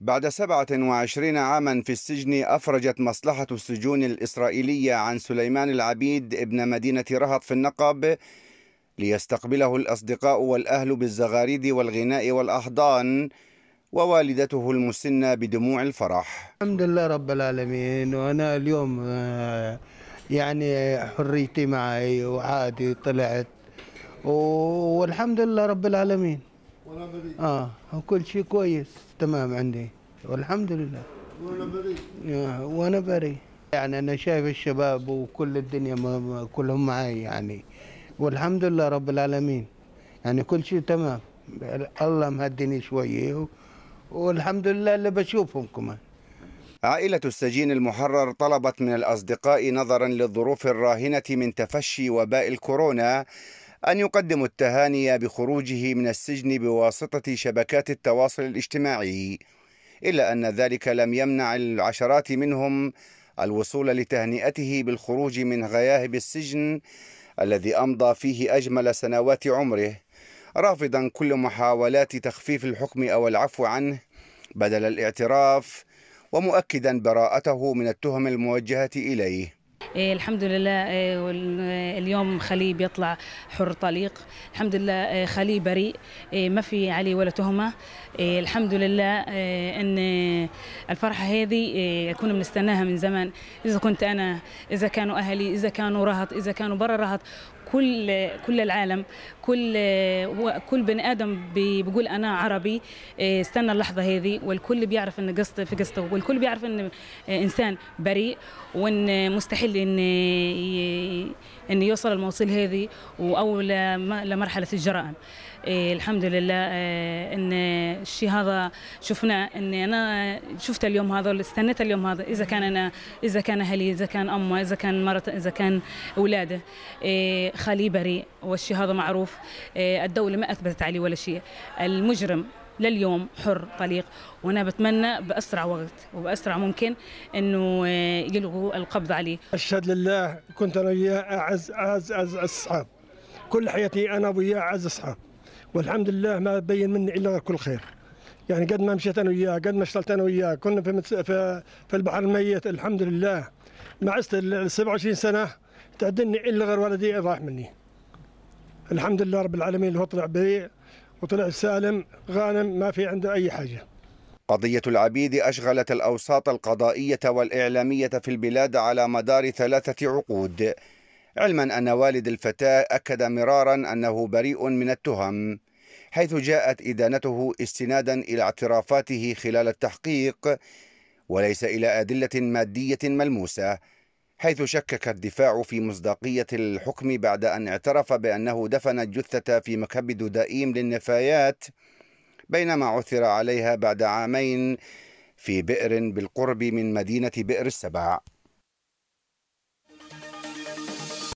بعد 27 عاما في السجن أفرجت مصلحة السجون الإسرائيلية عن سليمان العبيد ابن مدينة رهط في النقب ليستقبله الأصدقاء والأهل بالزغاريد والغناء والأحضان ووالدته المسنة بدموع الفرح الحمد لله رب العالمين وأنا اليوم آه، يعني حريتي معي وعادي طلعت والحمد لله رب العالمين ولا بريء اه كل شيء كويس تمام عندي والحمد لله وانا بريء آه وانا بريء يعني انا شايف الشباب وكل الدنيا ما كلهم معي يعني والحمد لله رب العالمين يعني كل شيء تمام الله مهديني شويه والحمد لله اللي بشوفهم كمان عائلة السجين المحرر طلبت من الأصدقاء نظرا للظروف الراهنة من تفشي وباء الكورونا أن يقدموا التهاني بخروجه من السجن بواسطة شبكات التواصل الاجتماعي إلا أن ذلك لم يمنع العشرات منهم الوصول لتهنئته بالخروج من غياهب السجن الذي أمضى فيه أجمل سنوات عمره رافضا كل محاولات تخفيف الحكم أو العفو عنه بدل الاعتراف ومؤكدا براءته من التهم الموجهة إليه إيه، الحمد لله إيه، إيه، اليوم خلي بيطلع حر طليق الحمد لله خلي بريء ما في عليه ولا تهمه الحمد لله ان الفرحه هذه كنا بنستناها من زمان اذا كنت انا اذا كانوا اهلي اذا كانوا رهط اذا كانوا برا رهط كل كل العالم كل كل بني ادم بيقول انا عربي آه، استنى اللحظه هذه والكل بيعرف ان قصته في قصته والكل بيعرف ان آه، انسان بريء وان مستحيل ان آه، ان يوصل الموصل هذه او لمرحله الجرائم الحمد لله ان الشيء هذا شفناه ان انا شفت اليوم هذا استنيت اليوم هذا اذا كان انا اذا كان اهلي اذا كان امه اذا كان مرته اذا كان اولاده خالي بريء والشيء هذا معروف آه، الدولة ما أثبتت عليه ولا شيء المجرم لليوم حر طليق وانا بتمنى باسرع وقت وباسرع ممكن انه آه، يلغوا القبض عليه اشهد لله كنت انا وياه اعز اعز اعز اصحاب كل حياتي انا وياه اعز اصحاب والحمد لله ما بين مني الا كل خير يعني قد ما مشيت انا وياه قد ما اشتغلت انا وياه كنا في في, في البحر الميت الحمد لله مع 27 سنه تعدلني الا غير ولدي راح مني الحمد لله رب العالمين اللي هو طلع بريء وطلع سالم غانم ما في عنده اي حاجه قضية العبيد أشغلت الأوساط القضائية والإعلامية في البلاد على مدار ثلاثة عقود علما أن والد الفتاة أكد مرارا أنه بريء من التهم حيث جاءت إدانته استنادا إلى اعترافاته خلال التحقيق وليس إلى أدلة مادية ملموسة حيث شكك الدفاع في مصداقية الحكم بعد أن اعترف بأنه دفن الجثة في مكب دودائيم للنفايات بينما عثر عليها بعد عامين في بئر بالقرب من مدينة بئر السبع